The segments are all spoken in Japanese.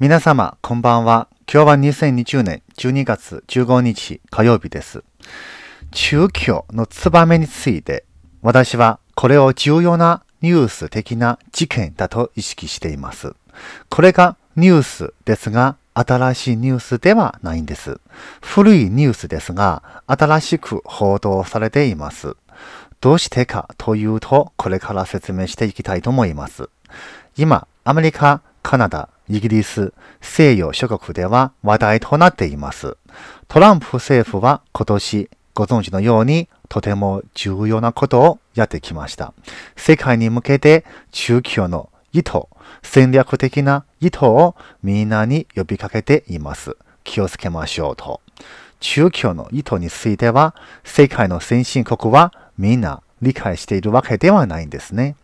皆様、こんばんは。今日は2020年12月15日火曜日です。中共のツバメについて、私はこれを重要なニュース的な事件だと意識しています。これがニュースですが、新しいニュースではないんです。古いニュースですが、新しく報道されています。どうしてかというと、これから説明していきたいと思います。今、アメリカ、カナダ、イギリス、西洋諸国では話題となっています。トランプ政府は今年、ご存知のようにとても重要なことをやってきました。世界に向けて中共の意図、戦略的な意図をみんなに呼びかけています。気をつけましょうと。中共の意図については、世界の先進国はみんな理解しているわけではないんですね。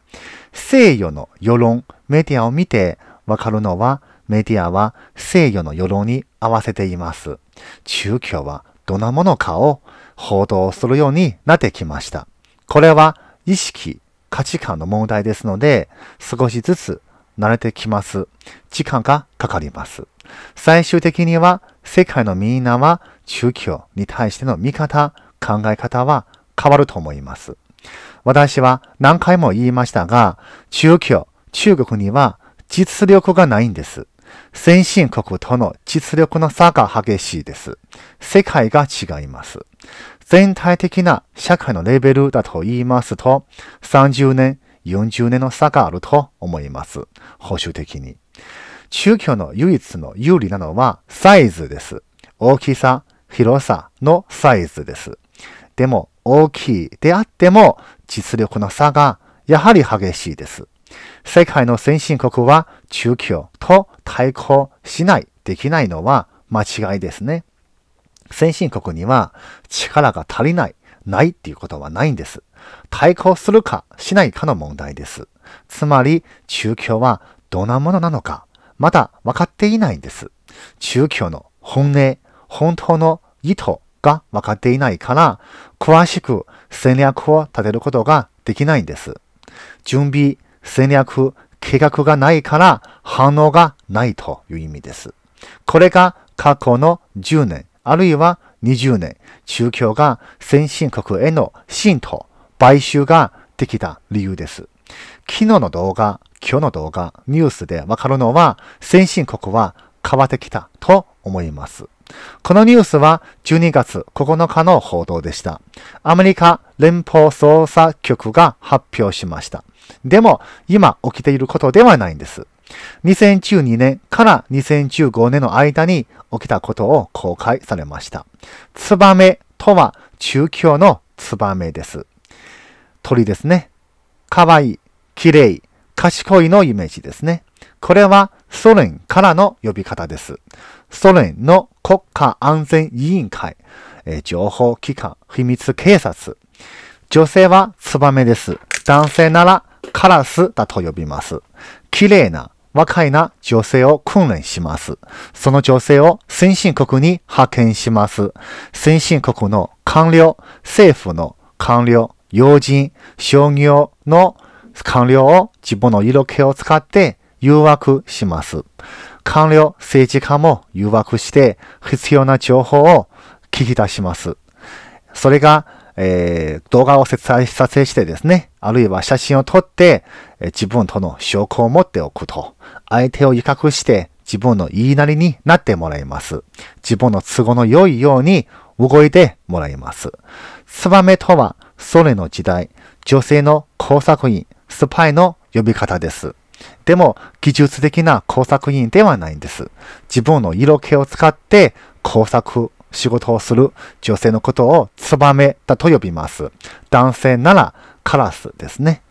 西洋の世論、メディアを見て、わかるのは、メディアは西洋の世論に合わせています。宗教はどんなものかを報道するようになってきました。これは意識、価値観の問題ですので、少しずつ慣れてきます。時間がかかります。最終的には世界のみんなは宗教に対しての見方、考え方は変わると思います。私は何回も言いましたが、宗教、中国には実力がないんです。先進国との実力の差が激しいです。世界が違います。全体的な社会のレベルだと言いますと、30年、40年の差があると思います。保守的に。中教の唯一の有利なのはサイズです。大きさ、広さのサイズです。でも、大きいであっても実力の差がやはり激しいです。世界の先進国は中共と対抗しない、できないのは間違いですね。先進国には力が足りない、ないっていうことはないんです。対抗するかしないかの問題です。つまり中共はどんなものなのか、まだ分かっていないんです。中共の本音、本当の意図が分かっていないから、詳しく戦略を立てることができないんです。準備、戦略、計画がないから反応がないという意味です。これが過去の10年、あるいは20年、中共が先進国への信徒、買収ができた理由です。昨日の動画、今日の動画、ニュースでわかるのは、先進国は変わってきたと思います。このニュースは12月9日の報道でした。アメリカ連邦捜査局が発表しました。でも、今起きていることではないんです。2012年から2015年の間に起きたことを公開されました。ツバメとは中京のツバメです。鳥ですね。かわいい、きれい、賢いのイメージですね。これはソ連からの呼び方です。ソ連の国家安全委員会、え情報機関、秘密警察。女性はツバメです。男性ならカラスだと呼びます。綺麗な、若いな女性を訓練します。その女性を先進国に派遣します。先進国の官僚、政府の官僚、要人、商業の官僚を自分の色気を使って誘惑します。官僚、政治家も誘惑して必要な情報を聞き出します。それがえー、動画を撮影してですね、あるいは写真を撮って、え自分との証拠を持っておくと、相手を威嚇して自分の言いなりになってもらいます。自分の都合の良いように動いてもらいます。ツバメとは、ソ連の時代、女性の工作員、スパイの呼び方です。でも、技術的な工作員ではないんです。自分の色気を使って工作仕事をする女性のことをツバメだと呼びます。男性ならカラスですね。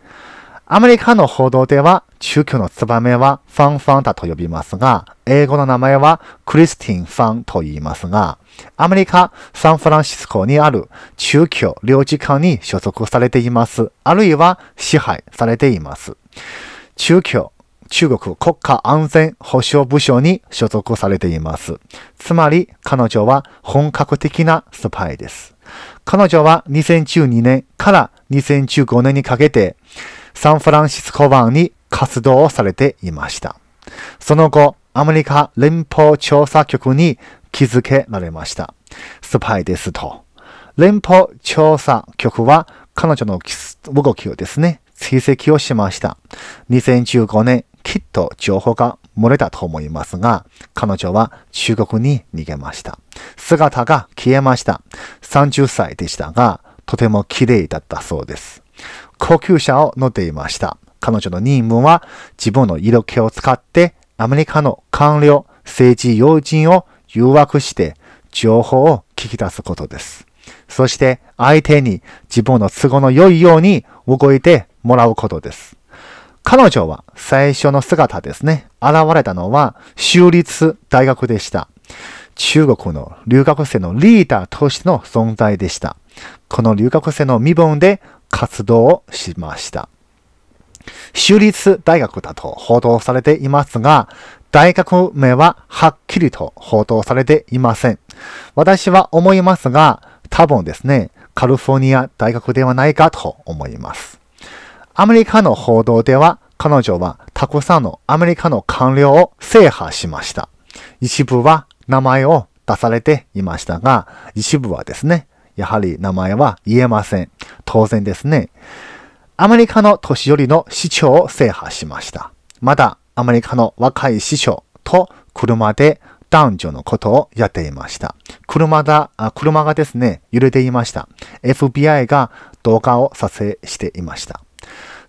アメリカの報道では、中距のツバメはファンファンだと呼びますが、英語の名前はクリスティン・ファンと言いますが、アメリカ・サンフランシスコにある中距領事館に所属されています。あるいは支配されています。中距中国国家安全保障部署に所属されています。つまり彼女は本格的なスパイです。彼女は2012年から2015年にかけてサンフランシスコ湾に活動をされていました。その後、アメリカ連邦調査局に気づけられました。スパイですと。連邦調査局は彼女の動きをですね、追跡をしました。2015年きっと情報が漏れたと思いますが、彼女は中国に逃げました。姿が消えました。30歳でしたが、とても綺麗だったそうです。高級車を乗っていました。彼女の任務は自分の色気を使ってアメリカの官僚、政治要人を誘惑して情報を聞き出すことです。そして相手に自分の都合の良いように動いてもらうことです。彼女は最初の姿ですね、現れたのは州立大学でした。中国の留学生のリーダーとしての存在でした。この留学生の身分で活動をしました。州立大学だと報道されていますが、大学名ははっきりと報道されていません。私は思いますが、多分ですね、カルフォルニア大学ではないかと思います。アメリカの報道では彼女はたくさんのアメリカの官僚を制覇しました。一部は名前を出されていましたが、一部はですね、やはり名前は言えません。当然ですね。アメリカの年寄りの市長を制覇しました。まだアメリカの若い市長と車で男女のことをやっていました。車だ、車がですね、揺れていました。FBI が動画を撮影していました。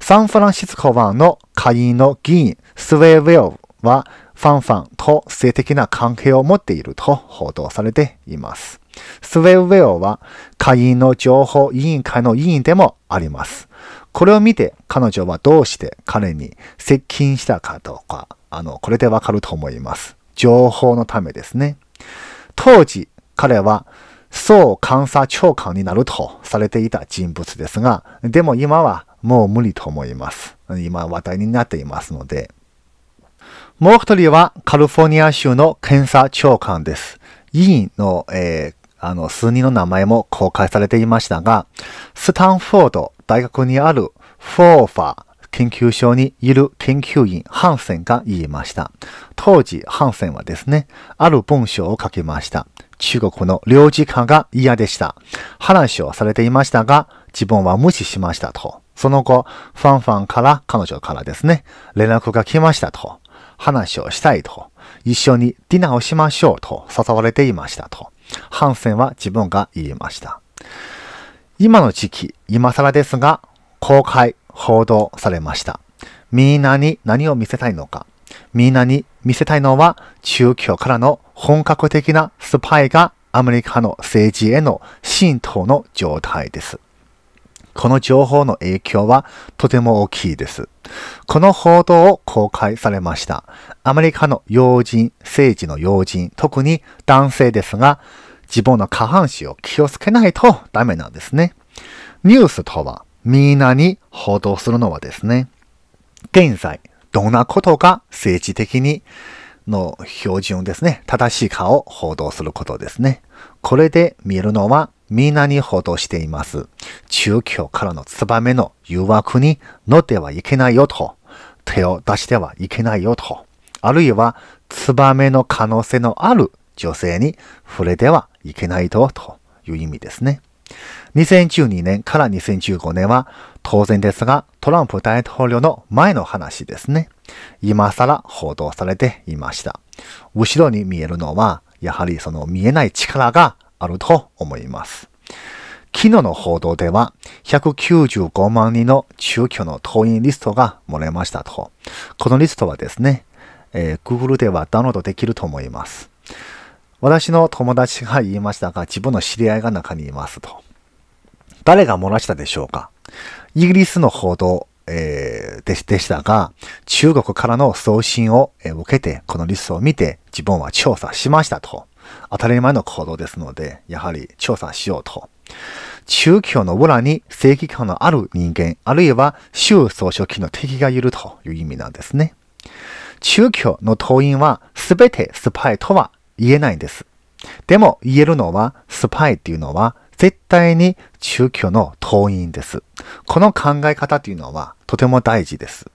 サンフランシスコ湾の下院の議員、スウェーウェオは、ファンファンと性的な関係を持っていると報道されています。スウェーウェオは、下院の情報委員会の委員でもあります。これを見て、彼女はどうして彼に接近したかどうか、あの、これでわかると思います。情報のためですね。当時、彼は、総監査長官になるとされていた人物ですが、でも今はもう無理と思います。今話題になっていますので。もう一人はカリフォルニア州の検査長官です。委員の、えー、あの、数人の名前も公開されていましたが、スタンフォード大学にあるフォーファー研究所にいる研究員ハンセンが言いました。当時、ハンセンはですね、ある文章を書きました。中国の領事館が嫌でした。話をされていましたが、自分は無視しましたと。その後、ファンファンから、彼女からですね、連絡が来ましたと、話をしたいと、一緒にディナーをしましょうと誘われていましたと、ハンセンは自分が言いました。今の時期、今更ですが、公開、報道されました。みんなに何を見せたいのか。みんなに見せたいのは、中共からの本格的なスパイがアメリカの政治への浸透の状態です。この情報の影響はとても大きいです。この報道を公開されました。アメリカの要人、政治の要人、特に男性ですが、自分の下半身を気をつけないとダメなんですね。ニュースとは、みんなに報道するのはですね、現在、どんなことが政治的にの標準ですね、正しいかを報道することですね。これで見えるのは皆に報道しています。中共からのツバメの誘惑に乗ってはいけないよと、手を出してはいけないよと、あるいはツバメの可能性のある女性に触れてはいけないと、という意味ですね。2012年から2015年は当然ですがトランプ大統領の前の話ですね。今更報道されていました。後ろに見えるのはやはりその見えない力があると思います。昨日の報道では、195万人の中居の党員リストが漏れましたと。このリストはですね、えー、Google ではダウンロードできると思います。私の友達が言いましたが、自分の知り合いが中にいますと。誰が漏らしたでしょうかイギリスの報道、えー、でしたが、中国からの送信を受けて、このリストを見て、自分は調査しましたと。当たり前の行動ですので、やはり調査しようと。宗教の裏に正義感のある人間、あるいは習総書記の敵がいるという意味なんですね。宗教の党員は全てスパイとは言えないんです。でも言えるのは、スパイっていうのは絶対に宗教の党員です。この考え方というのはとても大事です。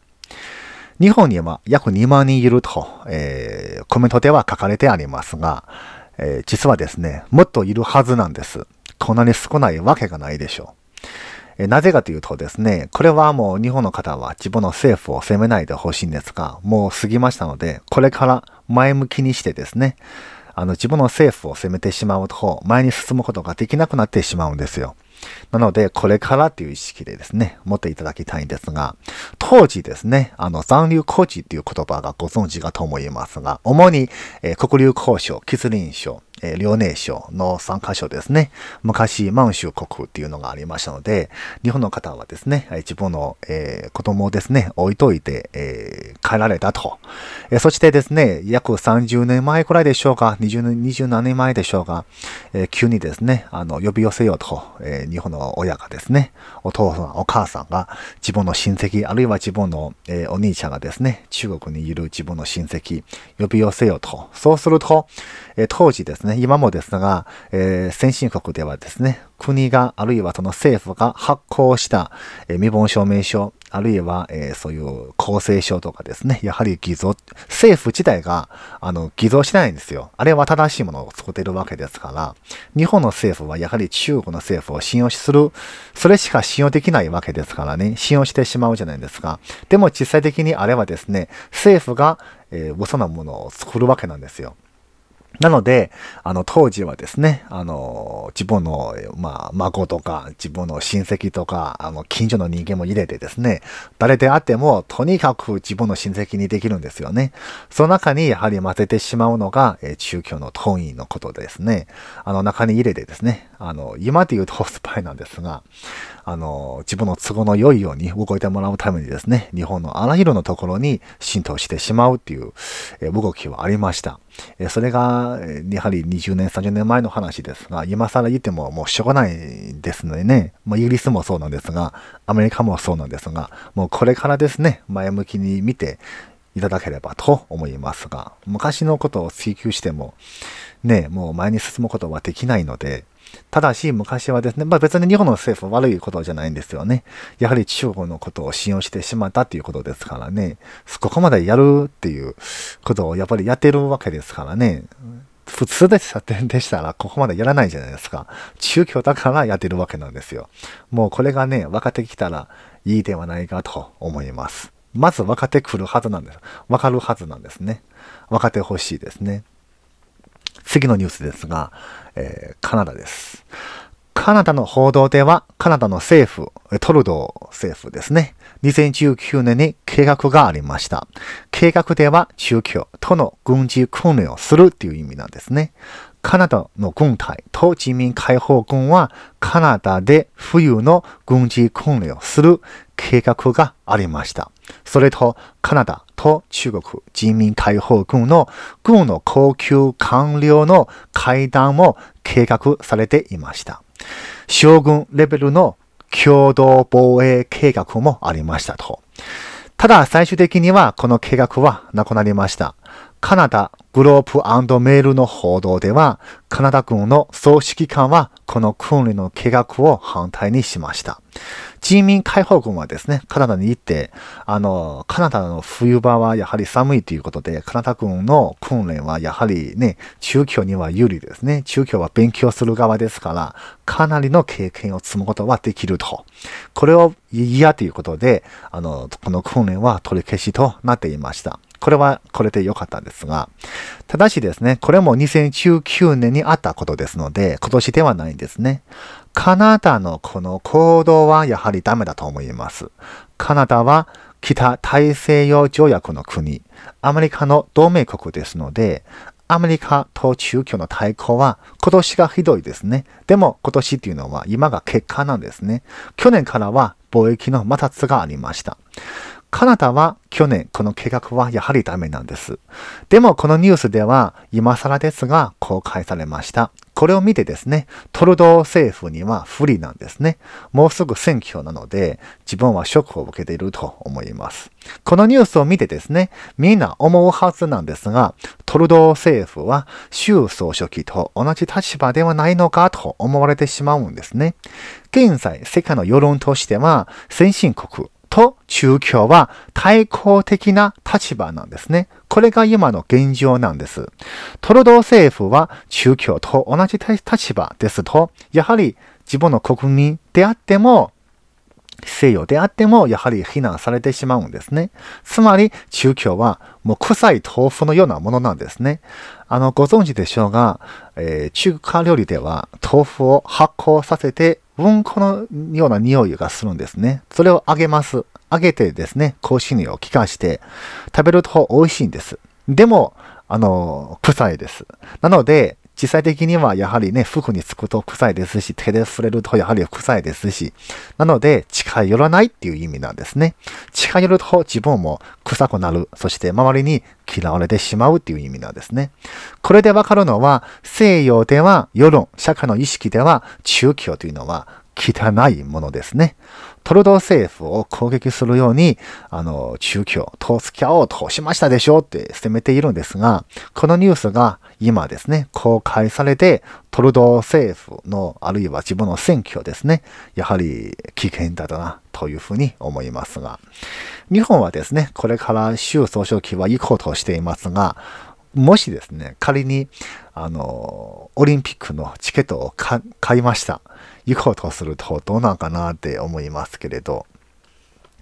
日本には約2万人いると、えー、コメントでは書かれてありますが、えー、実はですね、もっといるはずなんです。こんなに少ないわけがないでしょう。えー、なぜかというとですね、これはもう日本の方は自分の政府を責めないでほしいんですが、もう過ぎましたので、これから前向きにしてですね、あの自分の政府を責めてしまうと、前に進むことができなくなってしまうんですよ。なので、これからっていう意識でですね、持っていただきたいんですが、当時ですね、あの、残留工事っていう言葉がご存知かと思いますが、主に、えー、黒竜交渉、吉林省、え遼寧省の3カ所ですね、昔満州国っていうのがありましたので、日本の方はですね、自分の、えー、子供をですね、置いといて、えー、帰られたと、えー、そしてですね、約30年前くらいでしょうか、20年、2何年前でしょうか、え急にですね、あの、呼び寄せようと、え日本の親がですね、お父さん、お母さんが自分の親戚、あるいは自分の、えお兄ちゃんがですね、中国にいる自分の親戚、呼び寄せようと。そうすると、え当時ですね、今もですが、えー、先進国ではですね、国が、あるいはその政府が発行した、えー、身分証明書、あるいは、えー、そういう公正証とかですね、やはり偽造、政府自体が、あの、偽造しないんですよ。あれは正しいものを作ってるわけですから、日本の政府はやはり中国の政府を信用する、それしか信用できないわけですからね、信用してしまうじゃないですか。でも実際的にあれはですね、政府が、えー、嘘なものを作るわけなんですよ。なので、あの、当時はですね、あの、自分の、まあ、孫とか、自分の親戚とか、あの、近所の人間も入れてですね、誰であっても、とにかく自分の親戚にできるんですよね。その中に、やはり混ぜてしまうのが、え中共の党員のことですね。あの、中に入れてですね、あの、今で言うとスパイなんですが、あの、自分の都合の良いように動いてもらうためにですね、日本のあらゆるのところに浸透してしまうっていう、え動きはありました。それが、やはり20年、30年前の話ですが、今更言ってももうしょうがないですのでね、まあ、イギリスもそうなんですが、アメリカもそうなんですが、もうこれからですね、前向きに見ていただければと思いますが、昔のことを追求しても、ね、もう前に進むことはできないので、ただし、昔はですね、まあ別に日本の政府悪いことじゃないんですよね。やはり中国のことを信用してしまったということですからね、ここまでやるっていうことをやっぱりやってるわけですからね。普通でしたらここまでやらないじゃないですか。中京だからやってるわけなんですよ。もうこれがね、分かってきたらいいではないかと思います。まず分かってくるはずなんです。分かるはずなんですね。分かってほしいですね。次のニュースですが、えー、カナダです。カナダの報道では、カナダの政府、トルドー政府ですね。2019年に計画がありました。計画では中教との軍事訓練をするっていう意味なんですね。カナダの軍隊と自民解放軍はカナダで冬の軍事訓練をする計画がありました。それとカナダと中国人民解放軍の軍の高級官僚の会談も計画されていました。将軍レベルの共同防衛計画もありましたと。ただ最終的にはこの計画はなくなりました。カナダグロープメールの報道では、カナダ軍の総指揮官はこの訓練の計画を反対にしました。人民解放軍はですね、カナダに行って、あの、カナダの冬場はやはり寒いということで、カナダ軍の訓練はやはりね、中共には有利ですね。中共は勉強する側ですから、かなりの経験を積むことはできると。これを嫌ということで、あの、この訓練は取り消しとなっていました。これはこれで良かったんですが、ただしですね、これも2019年にあったことですので、今年ではないんですね。カナダのこの行動はやはりダメだと思います。カナダは北大西洋条約の国、アメリカの同盟国ですので、アメリカと中共の対抗は今年がひどいですね。でも今年っていうのは今が結果なんですね。去年からは貿易の摩擦がありました。カナダは去年この計画はやはりダメなんです。でもこのニュースでは今更ですが公開されました。これを見てですね、トルドー政府には不利なんですね。もうすぐ選挙なので自分はショックを受けていると思います。このニュースを見てですね、みんな思うはずなんですが、トルドー政府は習総書記と同じ立場ではないのかと思われてしまうんですね。現在、世界の世論としては、先進国、と中共は対抗的な立場なんですね。これが今の現状なんです。トルドー政府は中共と同じ立場ですと、やはり自分の国民であっても、西洋であってもやはり非難されてしまうんですね。つまり中共はもう臭い豆腐のようなものなんですね。あの、ご存知でしょうが、えー、中華料理では豆腐を発酵させてうんこのような匂いがするんですね。それを揚げます。揚げてですね、香辛料を効かして、食べると美味しいんです。でも、あの、臭いです。なので、実際的にはやはりね、服につくと臭いですし、手で触れるとやはり臭いですし、なので近寄らないっていう意味なんですね。近寄ると自分も臭くなる、そして周りに嫌われてしまうっていう意味なんですね。これでわかるのは、西洋では世論、社会の意識では中教というのは汚いものですね。トルドー政府を攻撃するように、あの、中共、統一教を通しましたでしょって責めているんですが、このニュースが今ですね、公開されて、トルドー政府の、あるいは自分の選挙ですね、やはり危険だな、というふうに思いますが、日本はですね、これから習総書記は行こうとしていますが、もしですね、仮に、あの、オリンピックのチケットを買いました。行こうとするとどうなんかなって思いますけれど。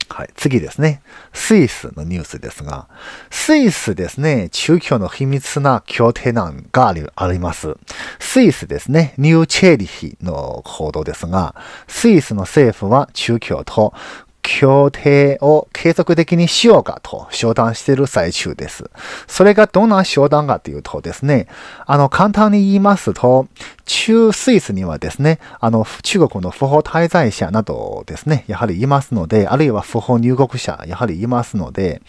はい、次ですね。スイスのニュースですが、スイスですね、中共の秘密な協定難があります。スイスですね、ニューチェリヒの行動ですが、スイスの政府は中共と協定を継続的にしようかと商談している最中です。それがどんな商談かというとですね、あの、簡単に言いますと、中スイスにはですね、あの、中国の不法滞在者などですね、やはりいますので、あるいは不法入国者、やはりいますので、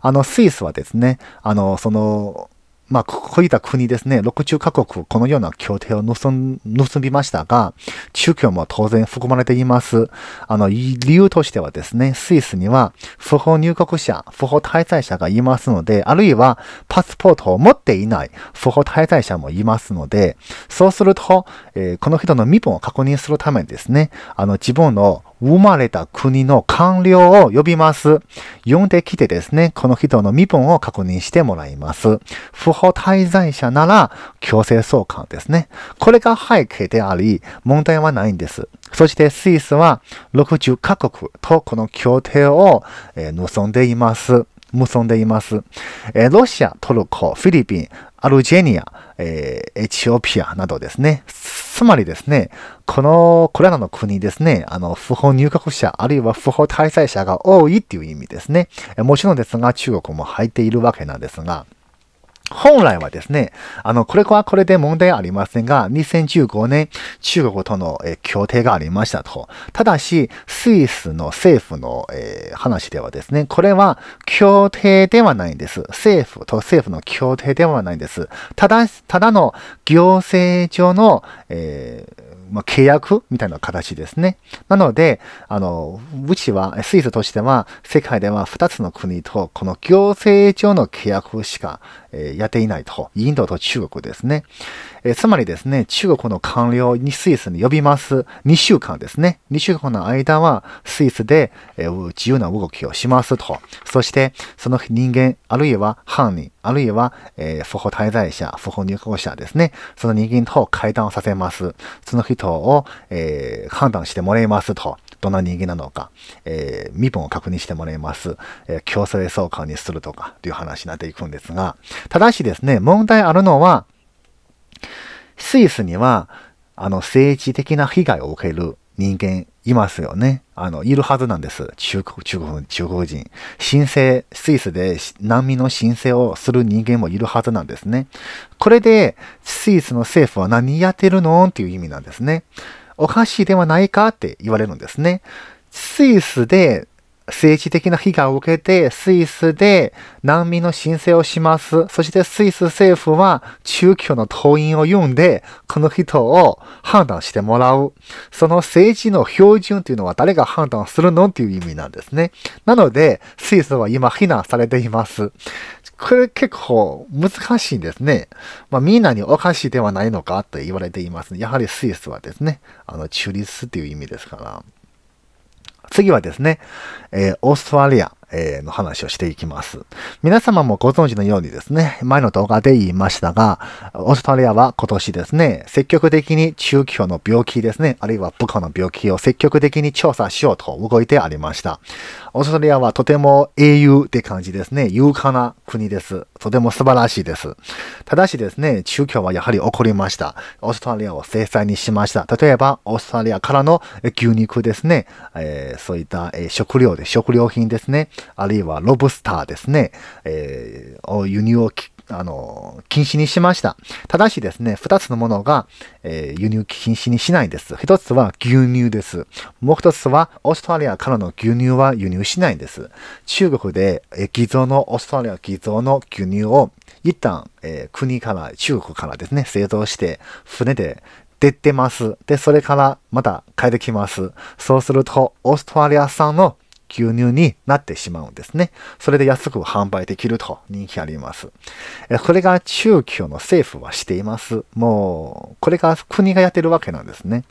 あの、スイスはですね、あの、その、まあ、こういった国ですね、60カ国、このような協定を結びましたが、中共も当然含まれています。あの、理由としてはですね、スイスには不法入国者、不法滞在者がいますので、あるいはパスポートを持っていない不法滞在者もいますので、そうすると、えー、この人の身分を確認するためにですね、あの、自分の生まれた国の官僚を呼びます。呼んできてですね、この人の身分を確認してもらいます。不法滞在者なら強制送還ですね。これが背景であり、問題はないんです。そしてスイスは60カ国とこの協定を、えんでいます。結んでいます。えロシア、トルコ、フィリピン、アルジェニア、えエチオピアなどですね。つまりですね、この、これらの国ですね、あの、不法入国者、あるいは不法滞在者が多いっていう意味ですね。もちろんですが、中国も入っているわけなんですが、本来はですね、あの、これはこれで問題ありませんが、2015年、中国との、協定がありましたと。ただし、スイスの政府の、えー、話ではですね、これは協定ではないんです。政府と政府の協定ではないんです。ただ、ただの行政上の、えーまあ、契約みたいな形ですね。なので、あの、うちは、スイスとしては、世界では2つの国と、この行政上の契約しか、えやっていないと。インドと中国ですね。えー、つまりですね、中国の官僚にスイスに呼びます2週間ですね。2週間の間はスイスで、えー、自由な動きをしますと。そして、その人間、あるいは犯人、あるいは、えー、不法滞在者、不法入国者ですね。その人間と会談をさせます。その人を、えー、判断してもらいますと。どんな人間なのか、えー、身分を確認してもらいます。えー、強制送還にするとか、という話になっていくんですが、ただしですね、問題あるのは、スイスには、あの、政治的な被害を受ける人間いますよね。あの、いるはずなんです。中国、中国、中国人。申請、スイスで難民の申請をする人間もいるはずなんですね。これで、スイスの政府は何やってるのっていう意味なんですね。おかしいではないかって言われるんですね。スイスで政治的な被害を受けて、スイスで難民の申請をします。そしてスイス政府は中共の党員を呼んで、この人を判断してもらう。その政治の標準というのは誰が判断するのっていう意味なんですね。なので、スイスは今非難されています。これ結構難しいんですね。まあ、みんなにおかしいではないのかと言われています、やはりスイスはですね、あの中立という意味ですから。次はですね、えー、オーストラリア。えー、の話をしていきます。皆様もご存知のようにですね、前の動画で言いましたが、オーストラリアは今年ですね、積極的に中共の病気ですね、あるいは部下の病気を積極的に調査しようと動いてありました。オーストラリアはとても英雄って感じですね、勇敢な国です。とても素晴らしいです。ただしですね、中共はやはり起こりました。オーストラリアを制裁にしました。例えば、オーストラリアからの牛肉ですね、えー、そういった、えー、食料で、食料品ですね。あるいはロブスターですね、えー、を輸入をあの、禁止にしました。ただしですね、2つのものが、えー、輸入禁止にしないんです。1つは牛乳です。もう1つはオーストラリアからの牛乳は輸入しないんです。中国で、えー、偽造の、オーストラリア偽造の牛乳を一旦、えー、国から、中国からですね、製造して、船で出てます。で、それからまた帰ってきます。そうすると、オーストラリア産の牛乳になってしまうんですね。それで安く販売できると人気あります。これが中級の政府はしています。もう、これが国がやってるわけなんですね。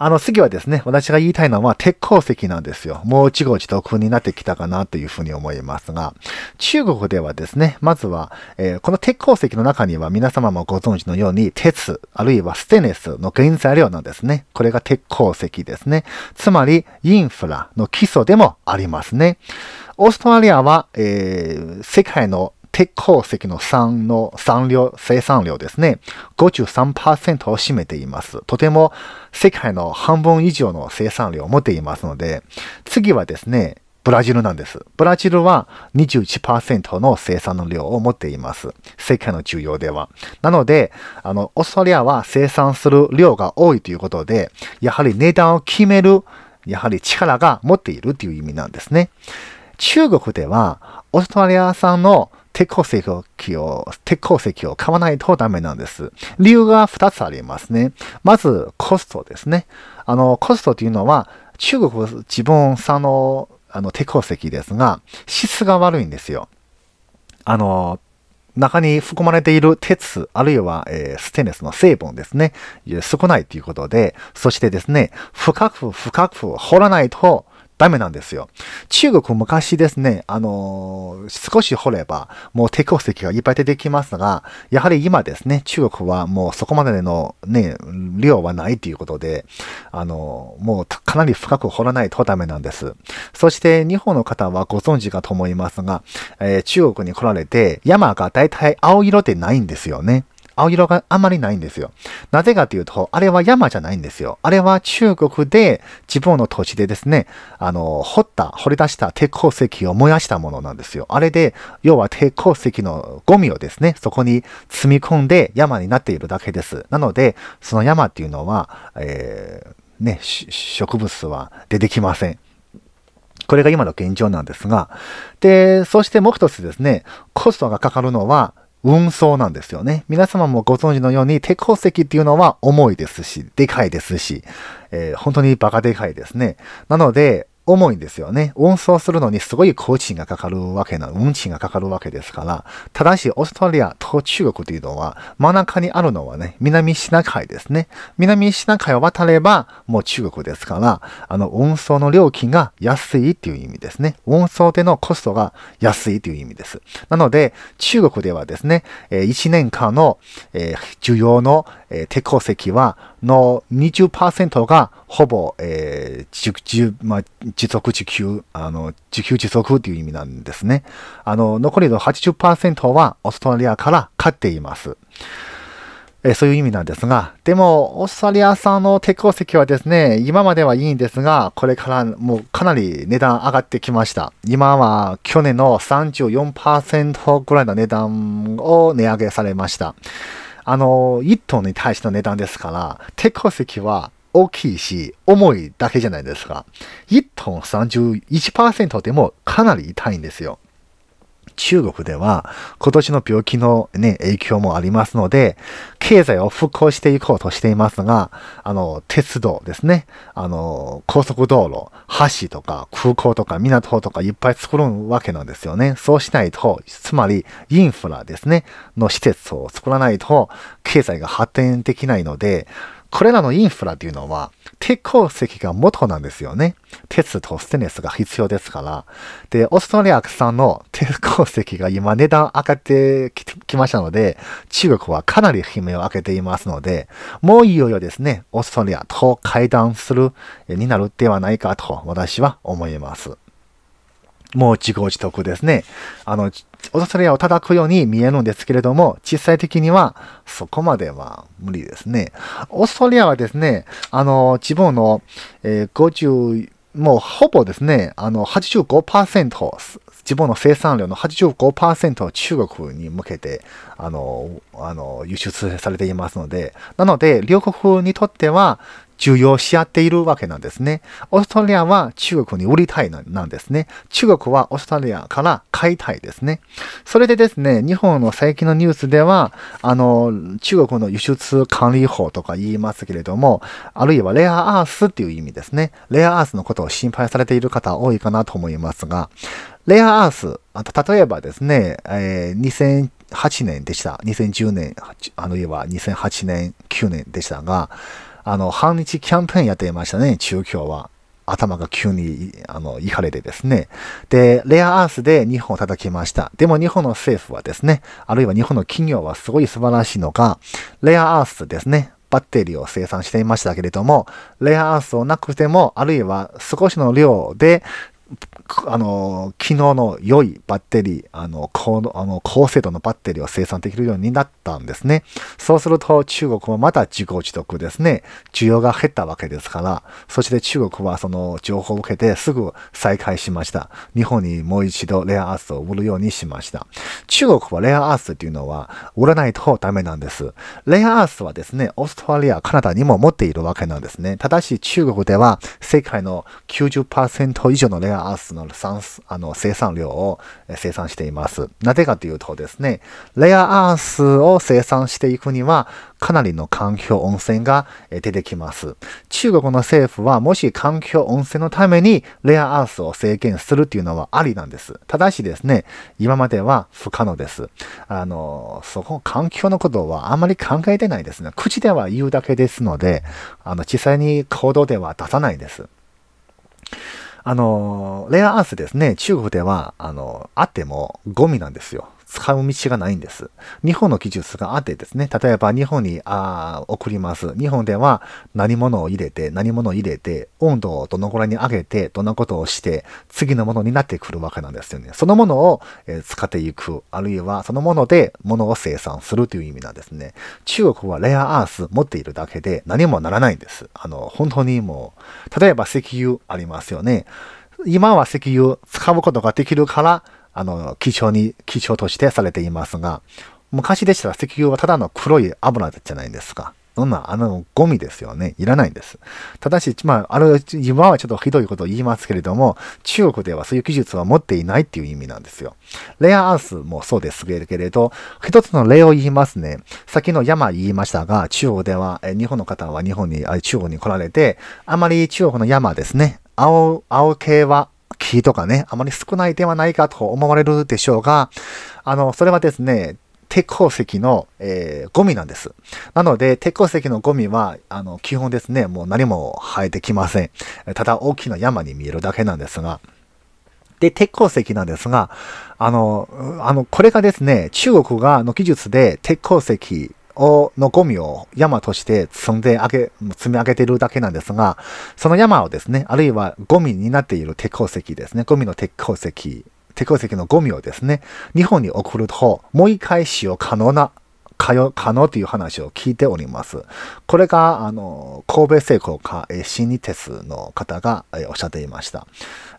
あの、次はですね、私が言いたいのは、鉄鉱石なんですよ。もうち号ち得になってきたかなというふうに思いますが、中国ではですね、まずは、えー、この鉄鉱石の中には皆様もご存知のように、鉄、あるいはステネスの原材料なんですね。これが鉄鉱石ですね。つまり、インフラの基礎でもありますね。オーストラリアは、えー、世界の鉄鉱石の産の産量、生産量ですね、53%を占めています。とても世界の半分以上の生産量を持っていますので、次はですね、ブラジルなんです。ブラジルは21%の生産の量を持っています。世界の重要では。なので、あの、オーストラリアは生産する量が多いということで、やはり値段を決める、やはり力が持っているという意味なんですね。中国では、オーストラリア産の鉄鉱石を、鉄鉱石を買わないとダメなんです。理由が2つありますね。まず、コストですね。あの、コストというのは、中国自分産の、あの、鉄鉱石ですが、質が悪いんですよ。あの、中に含まれている鉄、あるいは、えー、ステンレスの成分ですね、少ないということで、そしてですね、深く深く掘らないと、ダメなんですよ。中国昔ですね、あのー、少し掘れば、もう鉄鉱石がいっぱい出てきますが、やはり今ですね、中国はもうそこまでのね、量はないということで、あのー、もうかなり深く掘らないとダメなんです。そして日本の方はご存知かと思いますが、えー、中国に来られて、山が大体青色でないんですよね。青色があまりないんですよ。なぜかというと、あれは山じゃないんですよ。あれは中国で自分の土地でですね、あの、掘った、掘り出した鉄鉱石を燃やしたものなんですよ。あれで、要は鉄鉱石のゴミをですね、そこに積み込んで山になっているだけです。なので、その山っていうのは、えー、ね、植物は出てきません。これが今の現状なんですが、で、そしてもう一つですね、コストがかかるのは、運送なんですよね。皆様もご存知のように、鉄鉱石っていうのは重いですし、でかいですし、えー、本当にバカでかいですね。なので、重いんですよね。運送するのにすごい工賃がかかるわけな、運賃がかかるわけですから、ただしオーストラリアと中国というのは、真ん中にあるのはね、南シナ海ですね。南シナ海を渡れば、もう中国ですから、あの、運送の料金が安いっていう意味ですね。運送でのコストが安いという意味です。なので、中国ではですね、1年間の需要の鉄鉱石は、の20%がほぼ、えーまあ、自足自給あの、自給自足という意味なんですね。あの、残りの80%はオーストラリアから買っています。えそういう意味なんですが、でも、オーストラリア産の鉄鉱石はですね、今まではいいんですが、これからもうかなり値段上がってきました。今は去年の34%ぐらいの値段を値上げされました。あの、1トンに対しての値段ですから、鉄鉱石は大きいし、重いだけじゃないですか。1トン31%でもかなり痛いんですよ。中国では今年の病気のね、影響もありますので、経済を復興していこうとしていますが、あの、鉄道ですね、あの、高速道路、橋とか空港とか港とかいっぱい作るわけなんですよね。そうしないと、つまりインフラですね、の施設を作らないと経済が発展できないので、これらのインフラというのは、鉄鉱石が元なんですよね。鉄とステンレスが必要ですから。で、オーストラリア産の鉄鉱石が今値段上がってきましたので、中国はかなり悲鳴を上げていますので、もういよいよですね、オーストラリアと会談するになるではないかと私は思います。もう自業自得ですね。あの、おリれを叩くように見えるんですけれども、実際的にはそこまでは無理ですね。オーストリアはですね、あの、自分の、えー、50、もうほぼですね、あの85%、自分の生産量の85%を中国に向けて、あの、あの、輸出されていますので、なので、両国にとっては、重要し合っているわけなんですね。オーストラリアは中国に売りたいなんですね。中国はオーストラリアから買いたいですね。それでですね、日本の最近のニュースでは、あの、中国の輸出管理法とか言いますけれども、あるいはレアアースっていう意味ですね。レアアースのことを心配されている方多いかなと思いますが、レアアース、あと例えばですね、えー、2008年でした。2010年、あるいは2008年、9年でしたが、あの、反日キャンペーンやっていましたね、中共は。頭が急に、あの、いかれてですね。で、レアアースで日本を叩きました。でも日本の政府はですね、あるいは日本の企業はすごい素晴らしいのが、レアアースですね、バッテリーを生産していましたけれども、レアアースをなくても、あるいは少しの量であの、機能の良いバッテリー、あの、高のあの高精度のバッテリーを生産できるようになったんですね。そうすると中国はまた自己自得ですね。需要が減ったわけですから、そして中国はその情報を受けてすぐ再開しました。日本にもう一度レアアースを売るようにしました。中国はレアアースというのは売らないとダメなんです。レアアースはですね、オーストラリア、カナダにも持っているわけなんですね。ただし中国では世界の90%以上のレアアースのの産あの生産量を生産しています。なぜかというとですね、レアアースを生産していくには、かなりの環境温泉が出てきます。中国の政府は、もし環境温泉のためにレアアースを制限するというのはありなんです。ただしですね、今までは不可能です。あの、そこ、環境のことはあまり考えてないですね。口では言うだけですので、あの、実際に行動では出さないです。あの、レアアースですね、中国では、あの、あってもゴミなんですよ。使う道がないんです。日本の技術があってですね、例えば日本にあ送ります。日本では何物を入れて、何物を入れて、温度をどのぐらいに上げて、どんなことをして、次のものになってくるわけなんですよね。そのものを、え使っていく、あるいはそのもので物を生産するという意味なんですね。中国はレアアース持っているだけで何もならないんです。あの、本当にもう、例えば石油ありますよね。今は石油使うことができるから、あの、気象に、気象としてされていますが、昔でしたら石油はただの黒い油じゃないですか。そんな、あの、ゴミですよね。いらないんです。ただし、まあ、あの、今はちょっとひどいことを言いますけれども、中国ではそういう技術は持っていないっていう意味なんですよ。レアアースもそうですけれど、一つの例を言いますね。先の山言いましたが、中国では、え日本の方は日本に、中国に来られて、あまり中国の山ですね。青、青系は木とかね、あまり少ないではないかと思われるでしょうが、あの、それはですね、鉄鉱石の、えー、ゴミなんです。なので、鉄鉱石のゴミは、あの、基本ですね、もう何も生えてきません。ただ大きな山に見えるだけなんですが。で、鉄鉱石なんですが、あの、あの、これがですね、中国がの技術で鉄鉱石を、のゴミを山として積んであげ、積み上げているだけなんですが、その山をですね、あるいはゴミになっている鉄鉱石ですね、ゴミの鉄鉱石、鉄鉱石のゴミをですね、日本に送ると、もう一回使用可能な可能可能という話を聞いております。これが、あの、神戸製鋼か、えー、新日鉄の方が、えー、おっしゃっていました。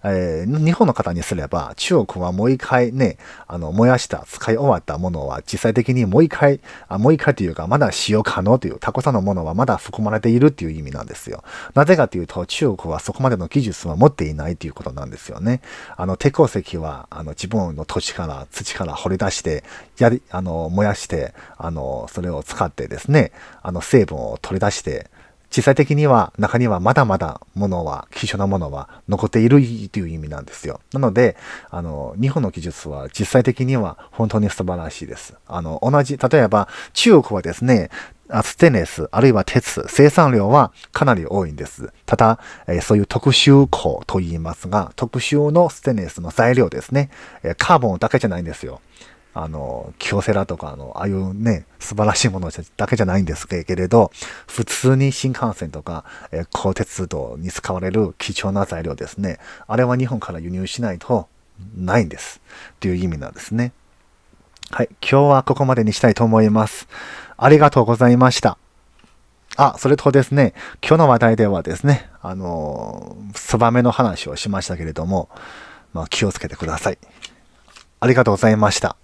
えー、日本の方にすれば、中国はもう一回ね、あの、燃やした、使い終わったものは、実際的にもう一回、あもう一回というか、まだ使用可能という、たこさんのものはまだ含まれているっていう意味なんですよ。なぜかというと、中国はそこまでの技術は持っていないということなんですよね。あの、鉄鉱石は、あの、自分の土地から、土から掘り出して、やり、あの、燃やして、あの、それを使ってですね、あの、成分を取り出して、実際的には中にはまだまだものは、希少なものは残っているという意味なんですよ。なので、あの、日本の技術は実際的には本当に素晴らしいです。あの、同じ、例えば中国はですね、ステンレス、あるいは鉄、生産量はかなり多いんです。ただ、えー、そういう特殊鋼と言いますが、特殊のステンレスの材料ですね、えー、カーボンだけじゃないんですよ。あの、京セラとか、あの、ああいうね、素晴らしいものだけじゃないんですけれど、普通に新幹線とか、え高鉄道に使われる貴重な材料ですね。あれは日本から輸入しないとないんです。という意味なんですね。はい。今日はここまでにしたいと思います。ありがとうございました。あ、それとですね、今日の話題ではですね、あのー、ツバメの話をしましたけれども、まあ、気をつけてください。ありがとうございました。